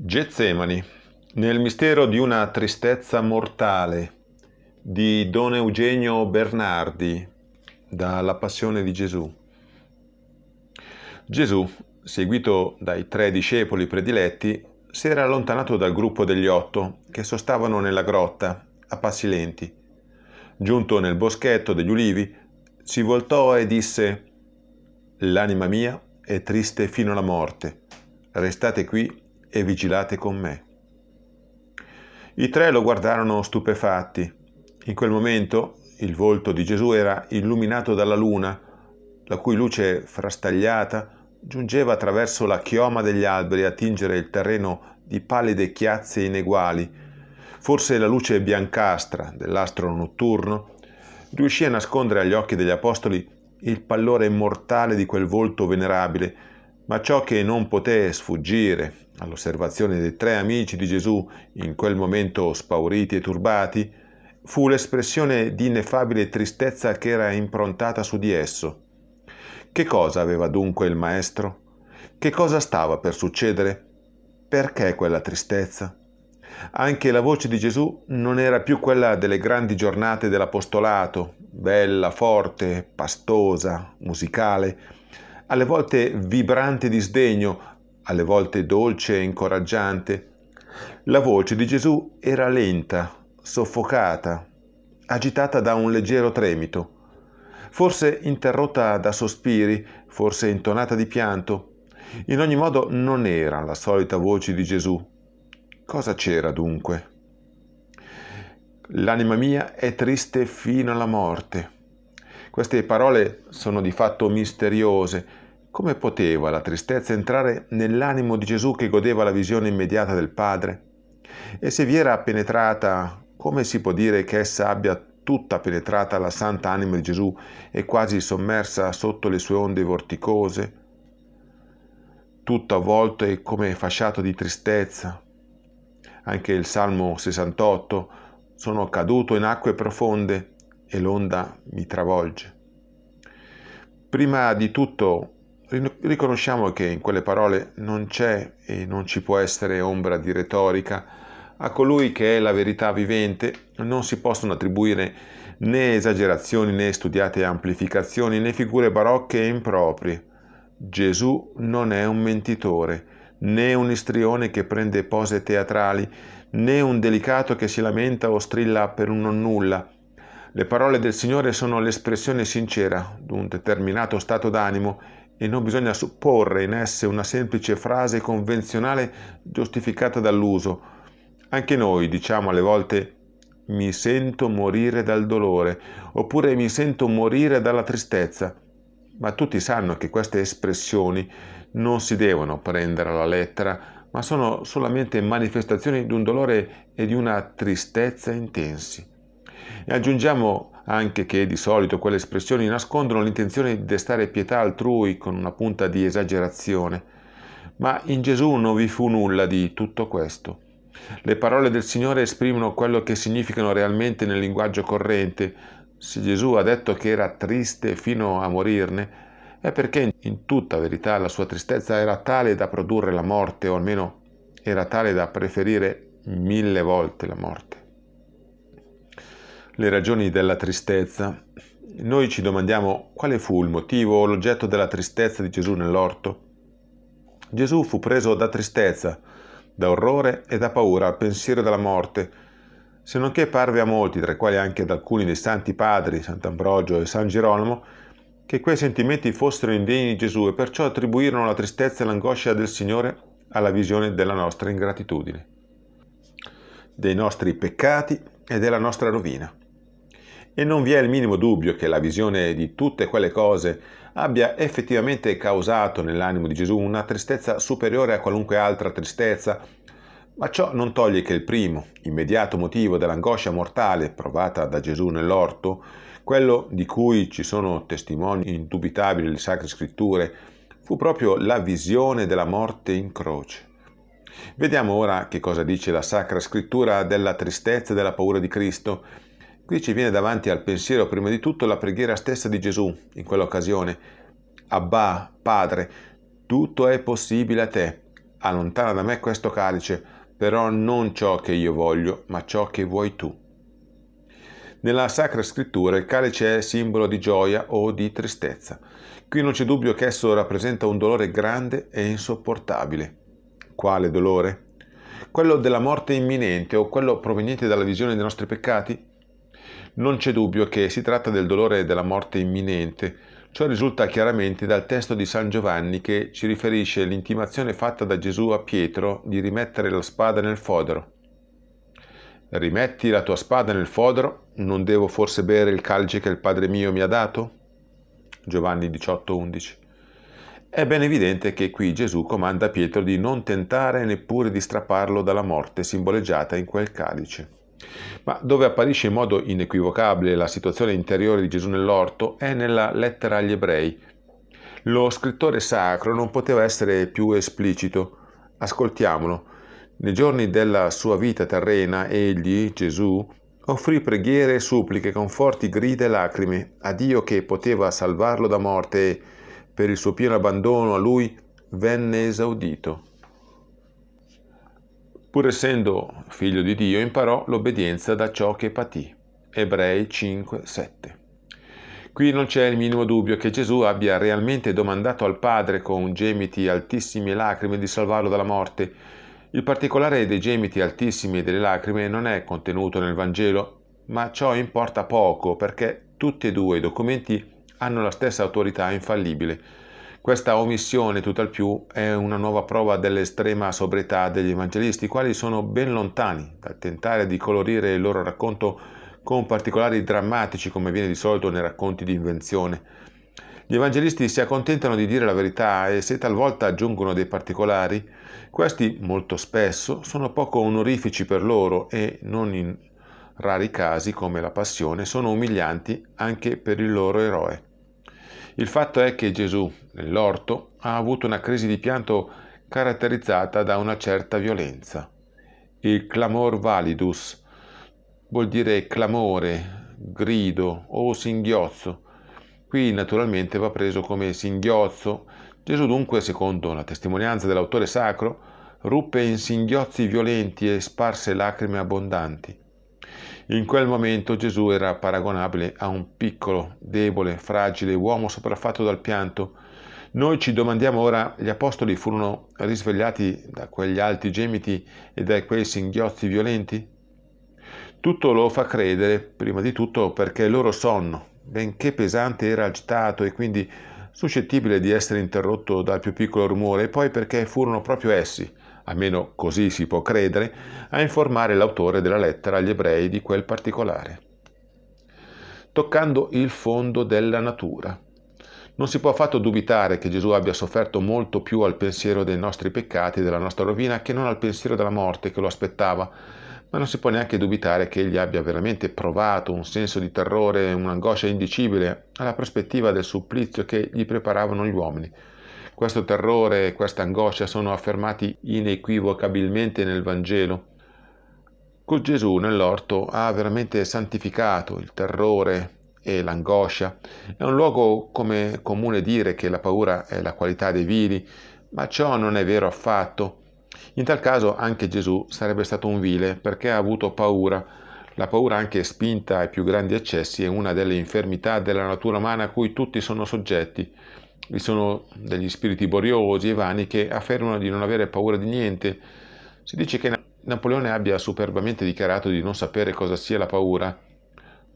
Getsemani, nel mistero di una tristezza mortale di Don Eugenio Bernardi dalla Passione di Gesù. Gesù, seguito dai tre discepoli prediletti, si era allontanato dal gruppo degli otto che sostavano nella grotta a passi lenti. Giunto nel boschetto degli ulivi, si voltò e disse L'anima mia è triste fino alla morte. Restate qui e vigilate con me. I tre lo guardarono stupefatti. In quel momento il volto di Gesù era illuminato dalla luna, la cui luce frastagliata giungeva attraverso la chioma degli alberi a tingere il terreno di pallide chiazze ineguali. Forse la luce biancastra dell'astro notturno riuscì a nascondere agli occhi degli apostoli il pallore mortale di quel volto venerabile ma ciò che non poté sfuggire all'osservazione dei tre amici di Gesù in quel momento spauriti e turbati fu l'espressione di ineffabile tristezza che era improntata su di esso. Che cosa aveva dunque il maestro? Che cosa stava per succedere? Perché quella tristezza? Anche la voce di Gesù non era più quella delle grandi giornate dell'apostolato, bella, forte, pastosa, musicale, alle volte vibrante di sdegno, alle volte dolce e incoraggiante. La voce di Gesù era lenta, soffocata, agitata da un leggero tremito, forse interrotta da sospiri, forse intonata di pianto. In ogni modo non era la solita voce di Gesù. Cosa c'era dunque? L'anima mia è triste fino alla morte. Queste parole sono di fatto misteriose. Come poteva la tristezza entrare nell'animo di Gesù che godeva la visione immediata del Padre? E se vi era penetrata, come si può dire che essa abbia tutta penetrata la santa anima di Gesù e quasi sommersa sotto le sue onde vorticose? Tutto avvolto e come fasciato di tristezza. Anche il Salmo 68, sono caduto in acque profonde, e l'onda mi travolge. Prima di tutto riconosciamo che in quelle parole non c'è e non ci può essere ombra di retorica, a colui che è la verità vivente non si possono attribuire né esagerazioni né studiate amplificazioni né figure barocche e improprie. Gesù non è un mentitore, né un istrione che prende pose teatrali, né un delicato che si lamenta o strilla per un non nulla, le parole del Signore sono l'espressione sincera di un determinato stato d'animo e non bisogna supporre in esse una semplice frase convenzionale giustificata dall'uso. Anche noi diciamo alle volte mi sento morire dal dolore oppure mi sento morire dalla tristezza, ma tutti sanno che queste espressioni non si devono prendere alla lettera, ma sono solamente manifestazioni di un dolore e di una tristezza intensi. E aggiungiamo anche che di solito quelle espressioni nascondono l'intenzione di destare pietà altrui con una punta di esagerazione. Ma in Gesù non vi fu nulla di tutto questo. Le parole del Signore esprimono quello che significano realmente nel linguaggio corrente. Se Gesù ha detto che era triste fino a morirne, è perché in tutta verità la sua tristezza era tale da produrre la morte, o almeno era tale da preferire mille volte la morte le ragioni della tristezza, noi ci domandiamo quale fu il motivo o l'oggetto della tristezza di Gesù nell'orto. Gesù fu preso da tristezza, da orrore e da paura al pensiero della morte, se non che parve a molti, tra i quali anche ad alcuni dei santi padri, Sant'Ambrogio e San Gerolamo, che quei sentimenti fossero indegni di Gesù e perciò attribuirono la tristezza e l'angoscia del Signore alla visione della nostra ingratitudine, dei nostri peccati e della nostra rovina e non vi è il minimo dubbio che la visione di tutte quelle cose abbia effettivamente causato nell'animo di Gesù una tristezza superiore a qualunque altra tristezza, ma ciò non toglie che il primo, immediato motivo dell'angoscia mortale provata da Gesù nell'orto, quello di cui ci sono testimoni indubitabili le sacre scritture, fu proprio la visione della morte in croce. Vediamo ora che cosa dice la sacra scrittura della tristezza e della paura di Cristo Qui ci viene davanti al pensiero prima di tutto la preghiera stessa di Gesù in quell'occasione. Abba, Padre, tutto è possibile a te. Allontana da me questo calice, però non ciò che io voglio, ma ciò che vuoi tu. Nella Sacra Scrittura il calice è simbolo di gioia o di tristezza. Qui non c'è dubbio che esso rappresenta un dolore grande e insopportabile. Quale dolore? Quello della morte imminente o quello proveniente dalla visione dei nostri peccati? Non c'è dubbio che si tratta del dolore della morte imminente. Ciò risulta chiaramente dal testo di San Giovanni che ci riferisce l'intimazione fatta da Gesù a Pietro di rimettere la spada nel fodero. Rimetti la tua spada nel fodero, non devo forse bere il calce che il Padre mio mi ha dato? Giovanni 18:11. È ben evidente che qui Gesù comanda a Pietro di non tentare neppure di strapparlo dalla morte simboleggiata in quel calice. Ma dove apparisce in modo inequivocabile la situazione interiore di Gesù nell'orto è nella lettera agli ebrei. Lo scrittore sacro non poteva essere più esplicito. Ascoltiamolo. Nei giorni della sua vita terrena, egli, Gesù, offrì preghiere e suppliche, con forti grida e lacrime a Dio che poteva salvarlo da morte e, per il suo pieno abbandono a lui, venne esaudito. Pur essendo figlio di Dio, imparò l'obbedienza da ciò che patì. Ebrei 5, 7. Qui non c'è il minimo dubbio che Gesù abbia realmente domandato al Padre con gemiti altissimi e lacrime di salvarlo dalla morte. Il particolare dei gemiti altissimi e delle lacrime non è contenuto nel Vangelo, ma ciò importa poco perché tutti e due i documenti hanno la stessa autorità infallibile questa omissione, tutt'al più, è una nuova prova dell'estrema sobrietà degli evangelisti, quali sono ben lontani dal tentare di colorire il loro racconto con particolari drammatici, come viene di solito nei racconti di invenzione. Gli evangelisti si accontentano di dire la verità e se talvolta aggiungono dei particolari, questi molto spesso sono poco onorifici per loro e non in rari casi come la passione sono umilianti anche per il loro eroe. Il fatto è che Gesù, nell'orto, ha avuto una crisi di pianto caratterizzata da una certa violenza. Il clamor validus vuol dire clamore, grido o singhiozzo. Qui naturalmente va preso come singhiozzo. Gesù dunque, secondo la testimonianza dell'autore sacro, ruppe in singhiozzi violenti e sparse lacrime abbondanti. In quel momento Gesù era paragonabile a un piccolo, debole, fragile uomo sopraffatto dal pianto. Noi ci domandiamo ora, gli apostoli furono risvegliati da quegli alti gemiti e da quei singhiozzi violenti? Tutto lo fa credere, prima di tutto, perché il loro sonno, benché pesante, era agitato e quindi suscettibile di essere interrotto dal più piccolo rumore, e poi perché furono proprio essi, almeno così si può credere, a informare l'autore della lettera agli ebrei di quel particolare. Toccando il fondo della natura. Non si può affatto dubitare che Gesù abbia sofferto molto più al pensiero dei nostri peccati e della nostra rovina che non al pensiero della morte che lo aspettava, ma non si può neanche dubitare che egli abbia veramente provato un senso di terrore e un'angoscia indicibile alla prospettiva del supplizio che gli preparavano gli uomini questo terrore e questa angoscia sono affermati inequivocabilmente nel Vangelo. Con Gesù nell'orto ha veramente santificato il terrore e l'angoscia. È un luogo come comune dire che la paura è la qualità dei vili, ma ciò non è vero affatto. In tal caso anche Gesù sarebbe stato un vile perché ha avuto paura. La paura anche spinta ai più grandi eccessi è una delle infermità della natura umana a cui tutti sono soggetti. Vi sono degli spiriti boriosi e vani che affermano di non avere paura di niente. Si dice che Napoleone abbia superbamente dichiarato di non sapere cosa sia la paura.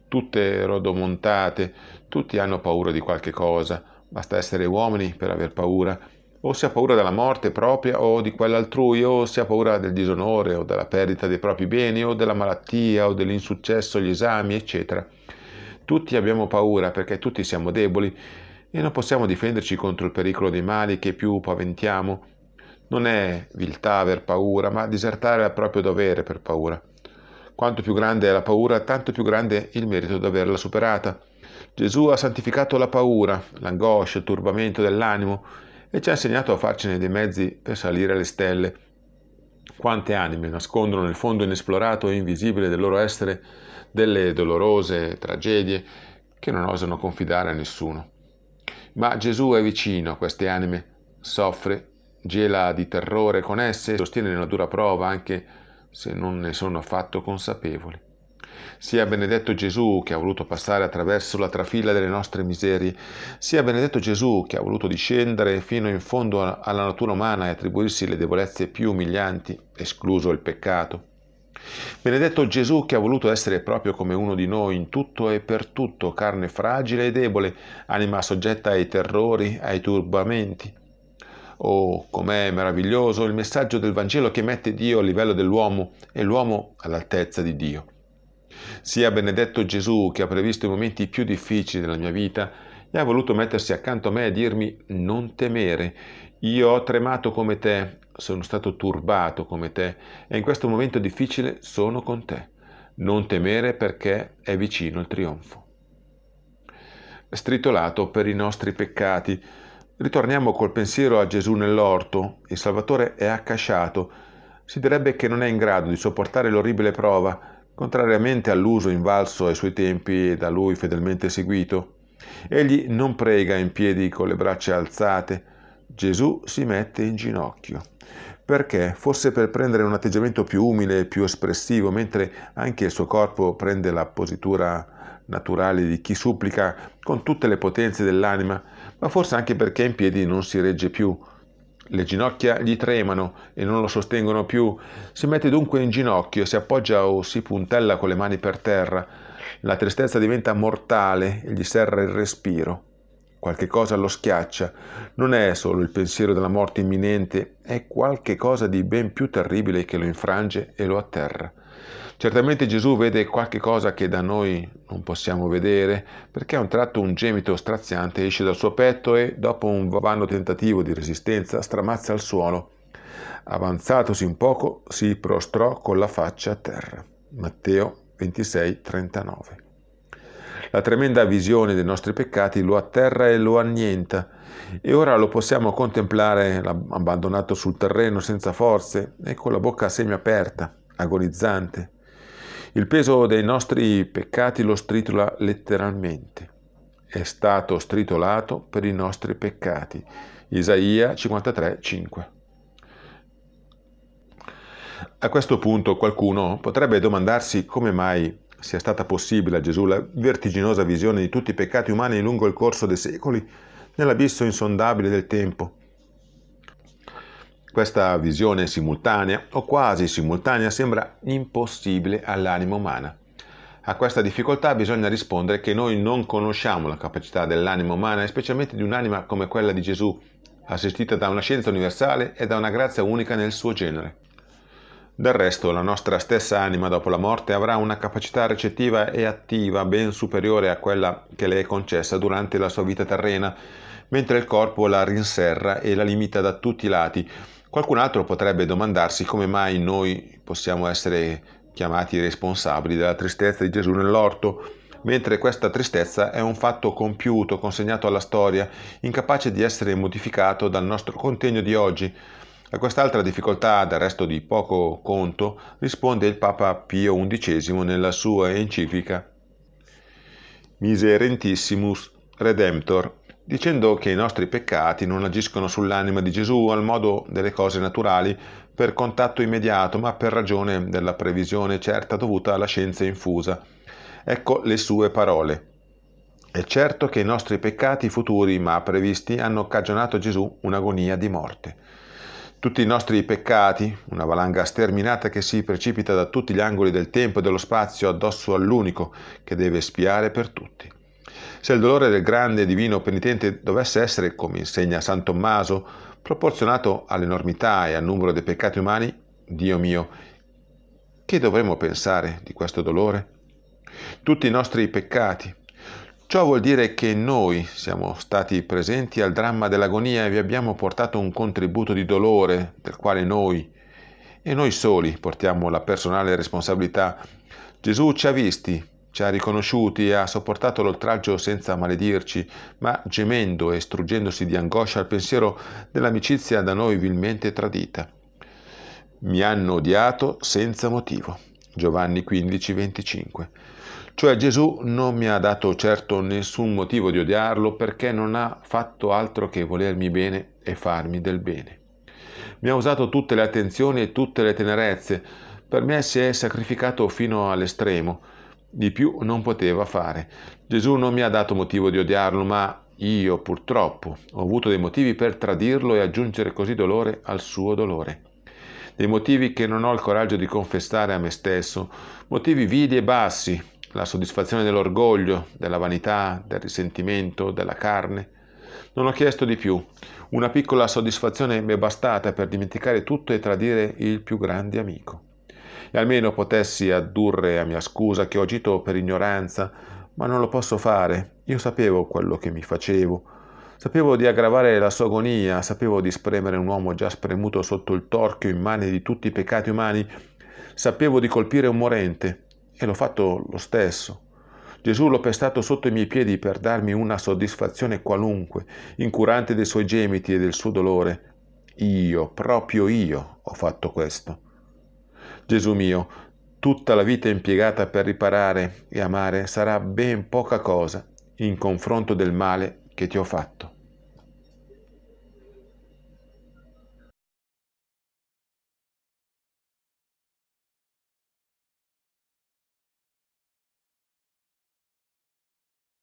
Tutte rodomontate, tutti hanno paura di qualche cosa. Basta essere uomini per aver paura. O si ha paura della morte propria o di quella altrui, o si ha paura del disonore o della perdita dei propri beni, o della malattia o dell'insuccesso agli esami, eccetera. Tutti abbiamo paura perché tutti siamo deboli e non possiamo difenderci contro il pericolo dei mali che più paventiamo. Non è viltà aver paura, ma disertare al proprio dovere per paura. Quanto più grande è la paura, tanto più grande il merito di averla superata. Gesù ha santificato la paura, l'angoscia, il turbamento dell'animo e ci ha insegnato a farcene dei mezzi per salire alle stelle. Quante anime nascondono nel fondo inesplorato e invisibile del loro essere delle dolorose tragedie che non osano confidare a nessuno. Ma Gesù è vicino a queste anime, soffre, gela di terrore con esse, sostiene nella dura prova anche se non ne sono affatto consapevoli. Sia benedetto Gesù che ha voluto passare attraverso la trafila delle nostre miserie, sia benedetto Gesù che ha voluto discendere fino in fondo alla natura umana e attribuirsi le debolezze più umilianti, escluso il peccato. Benedetto Gesù che ha voluto essere proprio come uno di noi in tutto e per tutto, carne fragile e debole, anima soggetta ai terrori, ai turbamenti. Oh, com'è meraviglioso il messaggio del Vangelo che mette Dio a livello dell'uomo e l'uomo all'altezza di Dio. Sia benedetto Gesù che ha previsto i momenti più difficili della mia vita e ha voluto mettersi accanto a me e dirmi non temere, io ho tremato come te sono stato turbato come te e in questo momento difficile sono con te. Non temere perché è vicino il trionfo. Stritolato per i nostri peccati, ritorniamo col pensiero a Gesù nell'orto. Il Salvatore è accasciato. Si direbbe che non è in grado di sopportare l'orribile prova, contrariamente all'uso invalso ai suoi tempi e da lui fedelmente seguito. Egli non prega in piedi con le braccia alzate, Gesù si mette in ginocchio. Perché? Forse per prendere un atteggiamento più umile, e più espressivo, mentre anche il suo corpo prende la positura naturale di chi supplica con tutte le potenze dell'anima, ma forse anche perché in piedi non si regge più. Le ginocchia gli tremano e non lo sostengono più. Si mette dunque in ginocchio, si appoggia o si puntella con le mani per terra. La tristezza diventa mortale e gli serra il respiro. Qualche cosa lo schiaccia. Non è solo il pensiero della morte imminente, è qualche cosa di ben più terribile che lo infrange e lo atterra. Certamente Gesù vede qualche cosa che da noi non possiamo vedere, perché a un tratto un gemito straziante esce dal suo petto e, dopo un vano tentativo di resistenza, stramazza al suolo. Avanzatosi un poco, si prostrò con la faccia a terra. Matteo 26, 39. La tremenda visione dei nostri peccati lo atterra e lo annienta e ora lo possiamo contemplare abbandonato sul terreno senza forze e con la bocca a semi aperta, agonizzante. Il peso dei nostri peccati lo stritola letteralmente. È stato stritolato per i nostri peccati. Isaia 53, 5. A questo punto qualcuno potrebbe domandarsi come mai sia stata possibile a Gesù la vertiginosa visione di tutti i peccati umani lungo il corso dei secoli nell'abisso insondabile del tempo. Questa visione simultanea o quasi simultanea sembra impossibile all'anima umana. A questa difficoltà bisogna rispondere che noi non conosciamo la capacità dell'anima umana specialmente di un'anima come quella di Gesù, assistita da una scienza universale e da una grazia unica nel suo genere. Del resto, la nostra stessa anima dopo la morte avrà una capacità recettiva e attiva ben superiore a quella che le è concessa durante la sua vita terrena, mentre il corpo la rinserra e la limita da tutti i lati. Qualcun altro potrebbe domandarsi come mai noi possiamo essere chiamati responsabili della tristezza di Gesù nell'orto, mentre questa tristezza è un fatto compiuto, consegnato alla storia, incapace di essere modificato dal nostro contegno di oggi. A quest'altra difficoltà, del resto di poco conto, risponde il Papa Pio XI nella sua enciclica Miserentissimus Redemptor, dicendo che i nostri peccati non agiscono sull'anima di Gesù al modo delle cose naturali per contatto immediato, ma per ragione della previsione certa dovuta alla scienza infusa. Ecco le sue parole. È certo che i nostri peccati futuri, ma previsti, hanno cagionato a Gesù un'agonia di morte tutti i nostri peccati, una valanga sterminata che si precipita da tutti gli angoli del tempo e dello spazio addosso all'unico che deve spiare per tutti. Se il dolore del grande divino penitente dovesse essere, come insegna San Tommaso, proporzionato all'enormità e al numero dei peccati umani, Dio mio, che dovremmo pensare di questo dolore? Tutti i nostri peccati, Ciò vuol dire che noi siamo stati presenti al dramma dell'agonia e vi abbiamo portato un contributo di dolore del quale noi e noi soli portiamo la personale responsabilità. Gesù ci ha visti, ci ha riconosciuti e ha sopportato l'oltraggio senza maledirci, ma gemendo e struggendosi di angoscia al pensiero dell'amicizia da noi vilmente tradita. Mi hanno odiato senza motivo. Giovanni 15, cioè Gesù non mi ha dato certo nessun motivo di odiarlo perché non ha fatto altro che volermi bene e farmi del bene. Mi ha usato tutte le attenzioni e tutte le tenerezze, per me si è sacrificato fino all'estremo, di più non poteva fare. Gesù non mi ha dato motivo di odiarlo, ma io purtroppo ho avuto dei motivi per tradirlo e aggiungere così dolore al suo dolore dei motivi che non ho il coraggio di confessare a me stesso, motivi vidi e bassi, la soddisfazione dell'orgoglio, della vanità, del risentimento, della carne. Non ho chiesto di più. Una piccola soddisfazione mi è bastata per dimenticare tutto e tradire il più grande amico. E almeno potessi addurre a mia scusa che ho agito per ignoranza, ma non lo posso fare. Io sapevo quello che mi facevo. Sapevo di aggravare la sua agonia, sapevo di spremere un uomo già spremuto sotto il torchio in mani di tutti i peccati umani, sapevo di colpire un morente, e l'ho fatto lo stesso. Gesù l'ho pestato sotto i miei piedi per darmi una soddisfazione qualunque, incurante dei suoi gemiti e del suo dolore. Io, proprio io, ho fatto questo. Gesù mio, tutta la vita impiegata per riparare e amare sarà ben poca cosa in confronto del male che ti ho fatto.